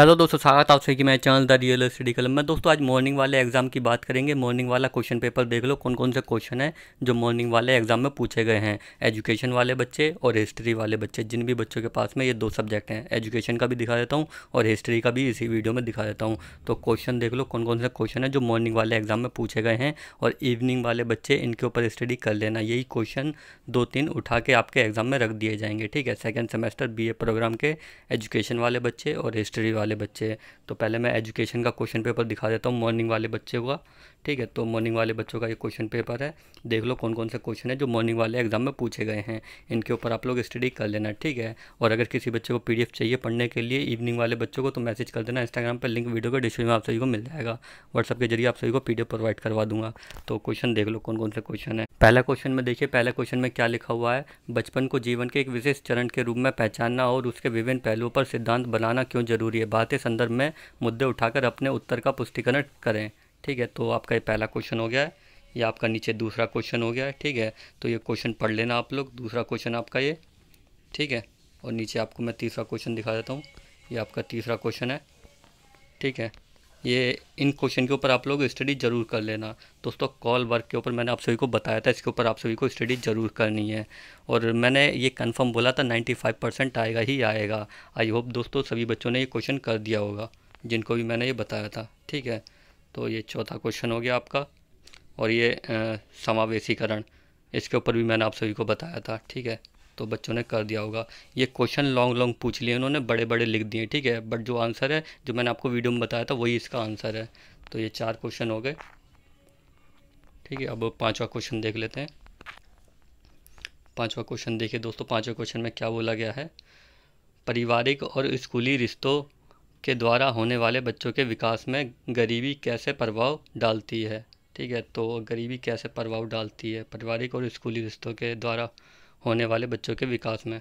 hello दोस्तों स्वागत आप सभी की मैं चैनल द रियल स्टडी कलम में दोस्तों आज मॉर्निंग वाले एग्जाम की बात करेंगे मॉर्निंग वाला क्वेश्चन पेपर देख लो कौन कौन से क्वेश्चन है जो मॉर्निंग वाले एग्जाम में पूछे गए हैं एजुकेशन वाले बच्चे और हिस्ट्री वाले बच्चे जिन भी बच्चों के पास में ये दो सब्जेक्ट हैं एजुकेशन का भी दिखा देता हूँ और हिस्ट्री का भी इसी वीडियो में दिखा देता हूँ तो क्वेश्चन देख लो कौन कौन से क्वेश्चन है जो मॉर्निंग वाले एग्जाम में पूछे गए हैं और इवनिंग वाले बच्चे इनके ऊपर स्टडी कर लेना यही क्वेश्चन दो तीन उठा के आपके एग्जाम में रख दिए जाएंगे ठीक है सेकेंड सेमेस्टर बी प्रोग्राम के एजुकेशन वाले बच्चे और हिस्ट्री वाले वाले बच्चे तो पहले मैं एजुकेशन का क्वेश्चन पेपर दिखा देता हूँ मॉर्निंग वाले बच्चे का ठीक है तो मॉर्निंग वाले बच्चों का ये क्वेश्चन पेपर है देख लो कौन कौन से क्वेश्चन है जो मॉर्निंग वाले एग्जाम में पूछे गए हैं इनके ऊपर आप लोग स्टडी कर लेना ठीक है और अगर किसी बच्चे को पी चाहिए पढ़ने के लिए इवनिंग वाले बच्चों को तो मैसेज कर देना इंस्टाग्राम पर लिंक वीडियो के डिस्क्रिप्शन में आप सभी को मिल जाएगा व्हाट्सअप के जरिए आप सभी को पी प्रोवाइड करवा दूंगा तो क्वेश्चन देख लो कौन कौन से क्वेश्चन है पहला क्वेश्चन में देखिए पहला क्वेश्चन में क्या लिखा हुआ है बचपन को जीवन के एक विशेष चरण के रूप में पहचानना और उसके विभिन्न पहलुओं पर सिद्धांत बनाना क्यों जरूरी है बातें संदर्भ में मुद्दे उठाकर अपने उत्तर का पुष्टिकरण करें ठीक है तो आपका ये पहला क्वेश्चन हो गया है ये आपका नीचे दूसरा क्वेश्चन हो गया है ठीक है तो ये क्वेश्चन पढ़ लेना आप लोग दूसरा क्वेश्चन आपका ये ठीक है और नीचे आपको मैं तीसरा क्वेश्चन दिखा देता हूँ ये आपका तीसरा क्वेश्चन है ठीक है ये इन क्वेश्चन के ऊपर आप लोग स्टडी ज़रूर कर लेना दोस्तों कॉल वर्क के ऊपर मैंने आप सभी को बताया था इसके ऊपर आप सभी को स्टडी ज़रूर करनी है और मैंने ये कंफर्म बोला था 95 परसेंट आएगा ही आएगा आई होप दोस्तों सभी बच्चों ने ये क्वेश्चन कर दिया होगा जिनको भी मैंने ये बताया था ठीक है तो ये चौथा क्वेश्चन हो गया आपका और ये समावेशीकरण इसके ऊपर भी मैंने आप सभी को बताया था ठीक है तो बच्चों ने कर दिया होगा ये क्वेश्चन लॉन्ग लॉन्ग पूछ लिए उन्होंने बड़े बड़े लिख दिए ठीक है बट जो आंसर है जो मैंने आपको वीडियो में बताया था वही इसका आंसर है तो ये चार क्वेश्चन हो गए ठीक है अब पाँचवा क्वेश्चन देख लेते हैं पाँचवा क्वेश्चन देखिए दोस्तों पाँचवा क्वेश्चन में क्या बोला गया है पारिवारिक और स्कूली रिश्तों के द्वारा होने वाले बच्चों के विकास में गरीबी कैसे प्रभाव डालती है ठीक है तो गरीबी कैसे प्रभाव डालती है पारिवारिक और स्कूली रिश्तों के द्वारा होने वाले बच्चों के विकास में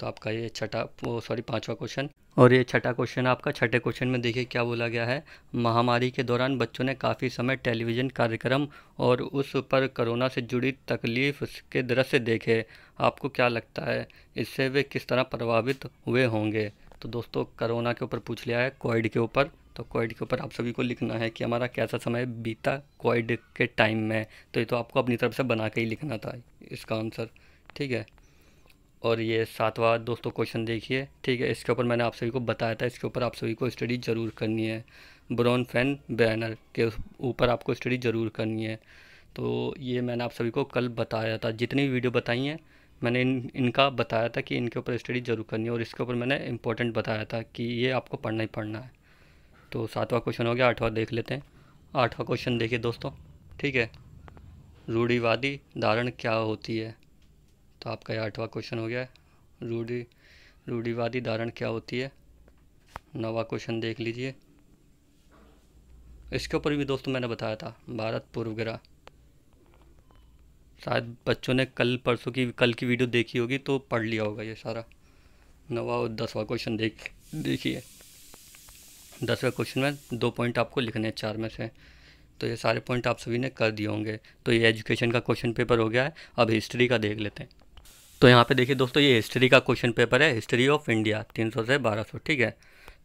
तो आपका ये छठा वो सॉरी पांचवा क्वेश्चन और ये छठा क्वेश्चन आपका छठे क्वेश्चन में देखिए क्या बोला गया है महामारी के दौरान बच्चों ने काफ़ी समय टेलीविज़न कार्यक्रम और उस पर कोरोना से जुड़ी तकलीफ के दृश्य देखे आपको क्या लगता है इससे वे किस तरह प्रभावित हुए होंगे तो दोस्तों करोना के ऊपर पूछ लिया है कोविड के ऊपर तो कोविड के ऊपर आप सभी को लिखना है कि हमारा कैसा समय बीता कोविड के टाइम में तो ये तो आपको अपनी तरफ से बना के ही लिखना था इसका आंसर ठीक है और ये सातवां दोस्तों क्वेश्चन देखिए ठीक है इसके ऊपर मैंने आप सभी को बताया था इसके ऊपर आप सभी को स्टडी ज़रूर करनी है ब्रॉन फैन बैनर के ऊपर आपको स्टडी ज़रूर करनी है तो ये मैंने आप सभी को कल बताया था जितनी वीडियो बताई हैं मैंने इन इनका बताया था कि इनके ऊपर स्टडी जरूर करनी है और इसके ऊपर मैंने इंपॉर्टेंट बताया था कि ये आपको पढ़ना ही पढ़ना है तो सातवां क्वेश्चन हो गया आठवां देख लेते हैं आठवां क्वेश्चन देखिए दोस्तों ठीक है रूढ़ीवादी धारण क्या होती है तो आपका ये आठवां क्वेश्चन हो गया है रूढ़ी रूढ़ीवादी धारण क्या होती है नवा क्वेश्चन देख लीजिए इसके ऊपर भी दोस्तों मैंने बताया था भारत पूर्वग्रह शायद बच्चों ने कल परसों की कल की वीडियो देखी होगी तो पढ़ लिया होगा ये सारा नवा और दसवा क्वेश्चन देख देखिए दसवें क्वेश्चन में दो पॉइंट आपको लिखने हैं चार में से तो ये सारे पॉइंट आप सभी ने कर दिए होंगे तो ये एजुकेशन का क्वेश्चन पेपर हो गया है अब हिस्ट्री का देख लेते हैं तो यहाँ पे देखिए दोस्तों ये हिस्ट्री का क्वेश्चन पेपर है हिस्ट्री ऑफ इंडिया तीन सौ से बारह सौ ठीक है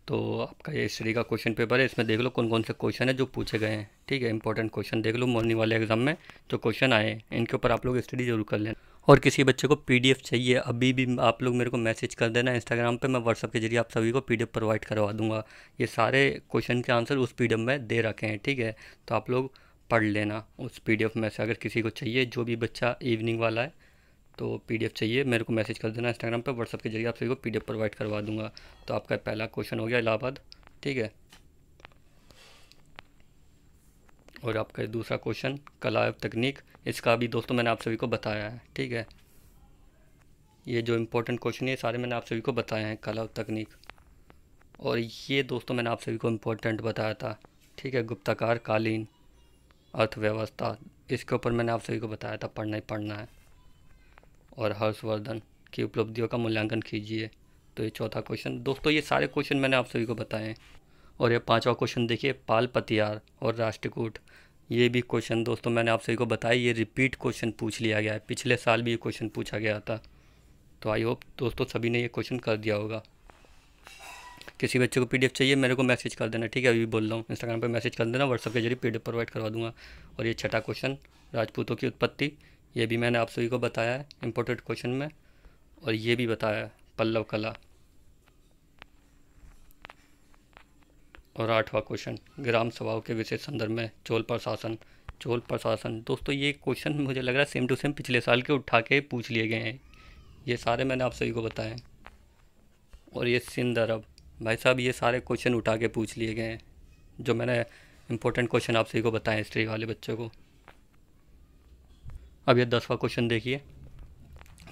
तो आपका ये हिस्ट्री का क्वेश्चन पेपर है इसमें देख लो कौन कौन से क्वेश्चन है जो पूछे गए हैं ठीक है इंपॉर्टेंट क्वेश्चन देख लो मॉर्निंग वाले एग्जाम में जो क्वेश्चन आए हैं इनके ऊपर आप लोग स्टडी जरूर कर लेना और किसी बच्चे को पीडीएफ चाहिए अभी भी आप लोग मेरे को मैसेज कर देना इंस्टाग्राम पे मैं व्हाट्सअप के जरिए आप सभी को पीडीएफ प्रोवाइड करवा दूंगा ये सारे क्वेश्चन के आंसर उस पीडीएफ में दे रखे हैं ठीक है तो आप लोग पढ़ लेना उस पीडीएफ में से अगर किसी को चाहिए जो भी बच्चा इवनिंग वाला है तो पीडीएफ चाहिए मेरे को मैसेज कर देना इंस्टाग्राम पर व्हाट्सअप के जरिए आप सभी को पी प्रोवाइड करवा दूंगा तो आपका पहला क्वेश्चन हो गया इलाहाबाद ठीक है और आपका दूसरा क्वेश्चन कला एवं तकनीक इसका भी दोस्तों मैंने आप सभी को बताया है ठीक है ये जो इम्पोर्टेंट क्वेश्चन है सारे मैंने आप सभी को बताए हैं कला और तकनीक और ये दोस्तों मैंने आप सभी को इम्पोर्टेंट बताया था ठीक है गुप्ताकार कालीन अर्थव्यवस्था इसके ऊपर मैंने आप सभी को बताया था पढ़ना ही पढ़ना है और हर्षवर्धन की उपलब्धियों का मूल्यांकन कीजिए तो ये चौथा क्वेश्चन दोस्तों ये सारे क्वेश्चन मैंने आप सभी को बताए हैं और ये पांचवा क्वेश्चन देखिए पाल पतियार और राष्ट्रकूट ये भी क्वेश्चन दोस्तों मैंने आप सभी को बताया ये रिपीट क्वेश्चन पूछ लिया गया है पिछले साल भी ये क्वेश्चन पूछा गया था तो आई होप दोस्तों सभी ने ये क्वेश्चन कर दिया होगा किसी बच्चे को पीडीएफ चाहिए मेरे को मैसेज कर देना ठीक है अभी बोल रहा हूँ इंस्टाग्राम पर मैसेज कर देना व्हाट्सअप के जरिए पी प्रोवाइड करवा दूंगा और ये छठा क्वेश्चन राजपूतों की उत्पत्ति ये भी मैंने आप सभी को बताया है इम्पोर्टेंट क्वेश्चन में और ये भी बताया है पल्लव कला और आठवां क्वेश्चन ग्राम स्वभाव के विशेष संदर्भ में चोल प्रशासन चोल प्रशासन दोस्तों ये क्वेश्चन मुझे लग रहा है सेम टू सेम पिछले साल के उठा के पूछ लिए गए हैं ये सारे मैंने आप सभी को बताए हैं और ये सिंध अरब भाई साहब ये सारे क्वेश्चन उठा के पूछ लिए गए हैं जो मैंने इंपॉर्टेंट क्वेश्चन आप सभी को बताएं हिस्ट्री वाले बच्चों को अब यह दसवा क्वेश्चन देखिए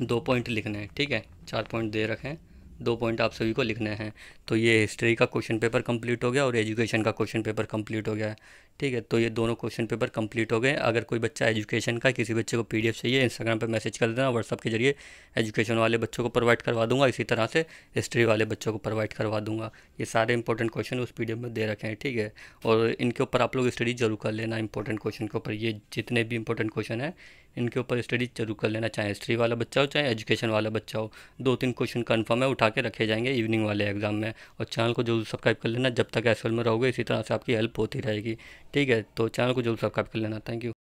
दो पॉइंट लिखने हैं ठीक है चार पॉइंट दे रखे हैं दो पॉइंट आप सभी को लिखने हैं तो ये हिस्ट्री का क्वेश्चन पेपर कंप्लीट हो गया और एजुकेशन का क्वेश्चन पेपर कंप्लीट हो गया है ठीक है तो ये दोनों क्वेश्चन पेपर कंप्लीट हो गए अगर कोई बच्चा एजुकेशन का किसी बच्चे को पीडीएफ चाहिए इंस्टाग्राम पे मैसेज कर देना व्हाट्सअप के जरिए एजुकेशन वाले बच्चों को प्रोवाइड करवा दूंगा इसी तरह से हिस्ट्री वाले बच्चों को प्रोवाइड करवा दूंगा ये सारे इंपॉर्टेंट क्वेश्चन उस पी में दे रखे हैं ठीक है और इनके ऊपर आप लोग स्टडी जरूर कर लेना इंपॉर्टेंट क्वेश्चन के ऊपर ये जितने भी इंपॉर्टेंट क्वेश्चन हैं इनके ऊपर स्टडी शुरू कर लेना चाहे हिस्ट्री वाला बच्चा हो चाहे एजुकेशन वाला बच्चा हो दो तीन क्वेश्चन कन्फर्म है उठा के रखे जाएंगे इवनिंग वाले एग्जाम में और चैनल को जरूर सब्सक्राइब कर लेना जब तक एस में रहोगे इसी तरह से आपकी हेल्प होती रहेगी ठीक है तो चैनल को जरूर सब्सक्राइब कर लेना थैंक यू